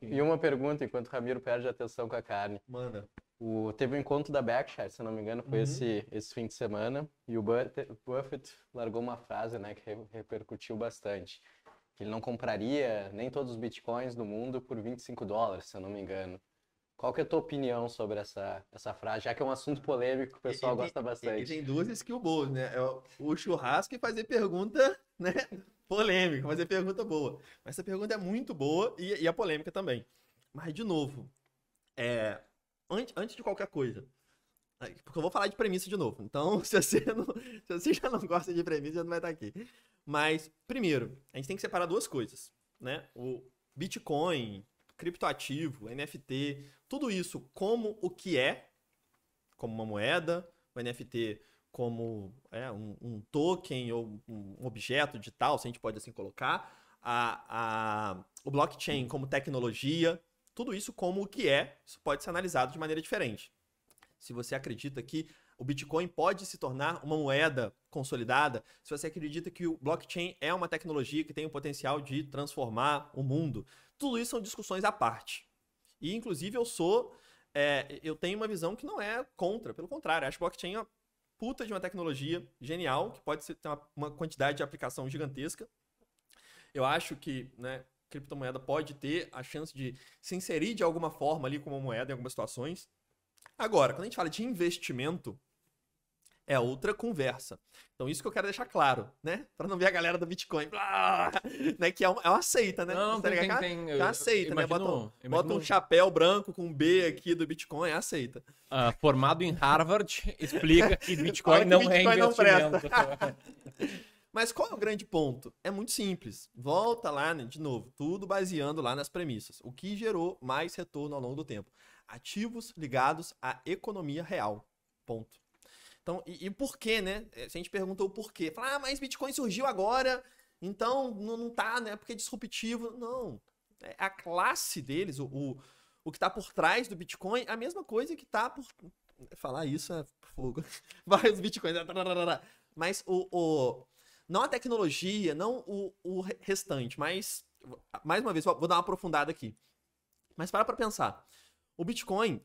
E, e, uma pergunta, enquanto o Ramiro perde a atenção com a carne. Manda. O, teve um encontro da Berkshire, se não me engano, foi uhum. esse, esse fim de semana. E o Buffett largou uma frase né, que repercutiu bastante. Que ele não compraria nem todos os bitcoins do mundo por 25 dólares, se eu não me engano. Qual que é a tua opinião sobre essa, essa frase? Já que é um assunto polêmico, o pessoal e, gosta bastante. E tem duas que o boas, né? É o churrasco e fazer pergunta, né? Polêmica, fazer pergunta boa. Mas essa pergunta é muito boa e, e a é polêmica também. Mas, de novo, é, antes, antes de qualquer coisa, porque eu vou falar de premissa de novo. Então, se você, não, se você já não gosta de premissa, já não vai estar aqui. Mas, primeiro, a gente tem que separar duas coisas, né? O Bitcoin, criptoativo, NFT, tudo isso como o que é, como uma moeda, o NFT como é, um, um, token ou um objeto digital, se a gente pode assim colocar, a, a, o blockchain como tecnologia, tudo isso como o que é, isso pode ser analisado de maneira diferente. Se você acredita que o Bitcoin pode se tornar uma moeda consolidada, se você acredita que o blockchain é uma tecnologia que tem o potencial de transformar o mundo, tudo isso são discussões à parte. E, inclusive, eu sou. É, eu tenho uma visão que não é contra, pelo contrário, acho que blockchain é uma puta de uma tecnologia genial, que pode ter uma, uma quantidade de aplicação gigantesca. Eu acho que né, criptomoeda pode ter a chance de se inserir de alguma forma ali como moeda em algumas situações. Agora, quando a gente fala de investimento, é outra conversa. Então, isso que eu quero deixar claro, né? Para não ver a galera do Bitcoin, blá, né? Que é, um, é uma seita, né? Não, tá tem, tem, tem, é uma seita, né? Bota, um, bota um chapéu branco com um B aqui do Bitcoin, é aceita. Uh, ah, formado em Harvard, explica que Bitcoin que não é Bitcoin é investimento. Não Mas qual é o grande ponto? É muito simples. Volta lá, né, de novo, tudo baseando lá nas premissas. O que gerou mais retorno ao longo do tempo? Ativos ligados à economia real. Ponto. Então, e, e por quê, né? É, se a gente perguntou o porquê, fala, ah, mas Bitcoin surgiu agora, então não, não tá, né? Porque é disruptivo. Não. É a classe deles, o, o, o que tá por trás do Bitcoin, a mesma coisa que tá por. Falar isso é fogo. Vários Bitcoins. Né? Mas o, o. Não a tecnologia, não o, o restante, mas. Mais uma vez, vou dar uma aprofundada aqui. Mas para pra pensar. O Bitcoin,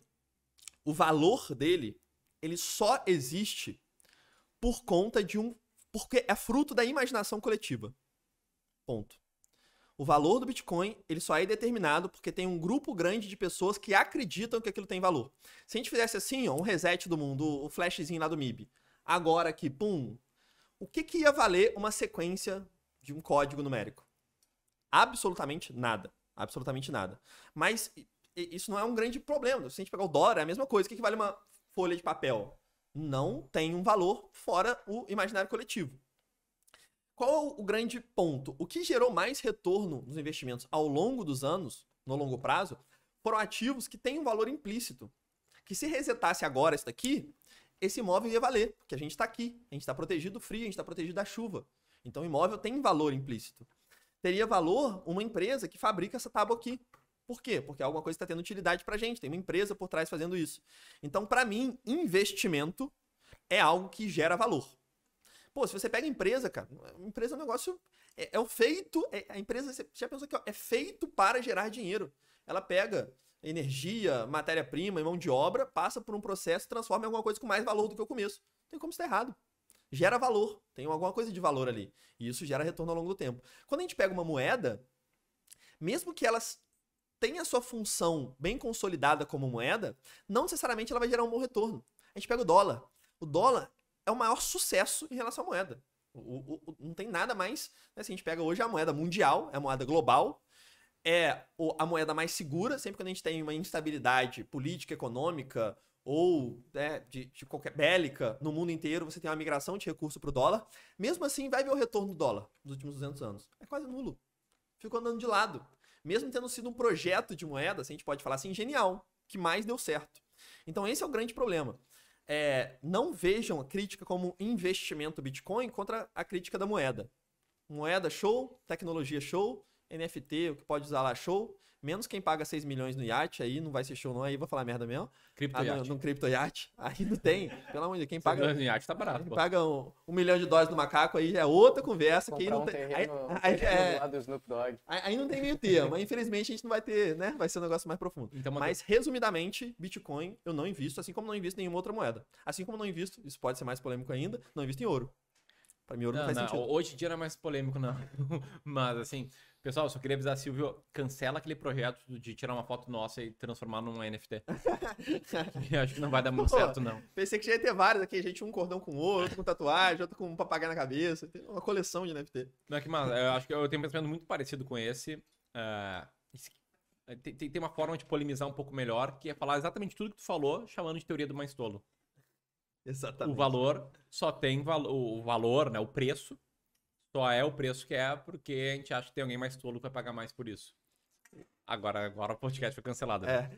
o valor dele ele só existe por conta de um. Porque é fruto da imaginação coletiva. Ponto. O valor do Bitcoin, ele só é determinado porque tem um grupo grande de pessoas que acreditam que aquilo tem valor. Se a gente fizesse assim, ó, um reset do mundo, o flashzinho lá do MIB, agora aqui, pum, o que, que ia valer uma sequência de um código numérico? Absolutamente nada. Absolutamente nada. Mas isso não é um grande problema. Se a gente pegar o dólar, é a mesma coisa. O que, que vale uma folha de papel não tem um valor fora o imaginário coletivo. Qual é o grande ponto? O que gerou mais retorno nos investimentos ao longo dos anos, no longo prazo, foram ativos que têm um valor implícito. Que se resetasse agora isso daqui, esse imóvel ia valer, porque a gente está aqui, a gente está protegido do frio, a gente está protegido da chuva. Então, o imóvel tem valor implícito. Teria valor uma empresa que fabrica essa tábua aqui. Por quê? Porque é alguma coisa está tendo utilidade para gente, tem uma empresa por trás fazendo isso. Então, para mim, investimento é algo que gera valor. Pô, se você pega empresa, cara, empresa é um negócio. É, é o feito. É, a empresa, você já pensou que é feito para gerar dinheiro. Ela pega energia, matéria-prima e mão de obra, passa por um processo, transforma em alguma coisa com mais valor do que o começo. Não tem como estar tá errado. Gera valor, tem alguma coisa de valor ali. E isso gera retorno ao longo do tempo. Quando a gente pega uma moeda, mesmo que elas tem a sua função bem consolidada como moeda, não necessariamente ela vai gerar um bom retorno. A gente pega o dólar. O dólar é o maior sucesso em relação à moeda. O, o, o, não tem nada mais. Né? Se a gente pega hoje a moeda mundial, é a moeda global, é a moeda mais segura. Sempre que a gente tem uma instabilidade política, econômica ou né, de, de, qualquer bélica no mundo inteiro, você tem uma migração de recurso para o dólar. Mesmo assim, vai ver o retorno do dólar nos últimos 200 anos. É quase nulo. Ficou andando de lado mesmo tendo sido um projeto de moeda, assim, a gente pode falar assim, genial, que mais deu certo. Então esse é o grande problema. É, não vejam a crítica como investimento Bitcoin contra a crítica da moeda. Moeda show, tecnologia show, NFT, o que pode usar lá show, menos quem paga 6 milhões no iate, aí não vai ser show não, aí vou falar merda mesmo. Cripto ah, no, no cripto iate, aí não tem. Pelo amor de Deus, quem paga... 6 milhões no iate tá barato. Quem paga um, um, milhão de dólares no macaco, aí é outra conversa. Comprar que aí não um tem... Terreno, aí, aí, é, Aí, aí não tem meio termo, mas infelizmente a gente não vai ter, né? Vai ser um negócio mais profundo. Então, mas, resumidamente, Bitcoin eu não invisto, assim como não invisto em nenhuma outra moeda. Assim como não invisto, isso pode ser mais polêmico ainda, não invisto em ouro. Pra mim, não, não faz não. sentido. Hoje em dia não é mais polêmico, não. Mas, assim, pessoal, só queria avisar, Silvio, cancela aquele projeto de tirar uma foto nossa e transformar num NFT. acho que não vai dar muito Pô, certo, não. Pensei que já ia ter vários aqui, gente, um cordão com ouro, outro com tatuagem, outro com um papagaio na cabeça. Uma coleção de NFT. Não é que, mas, eu acho que eu tenho um pensamento muito parecido com esse. Uh, tem, tem uma forma de polemizar um pouco melhor, que é falar exatamente tudo que tu falou, chamando de teoria do mais tolo. Exatamente. O valor só tem valo, o valor, né? O preço só é o preço que é porque a gente acha que tem alguém mais tolo que vai pagar mais por isso. Agora, agora o podcast foi cancelado. Né? É.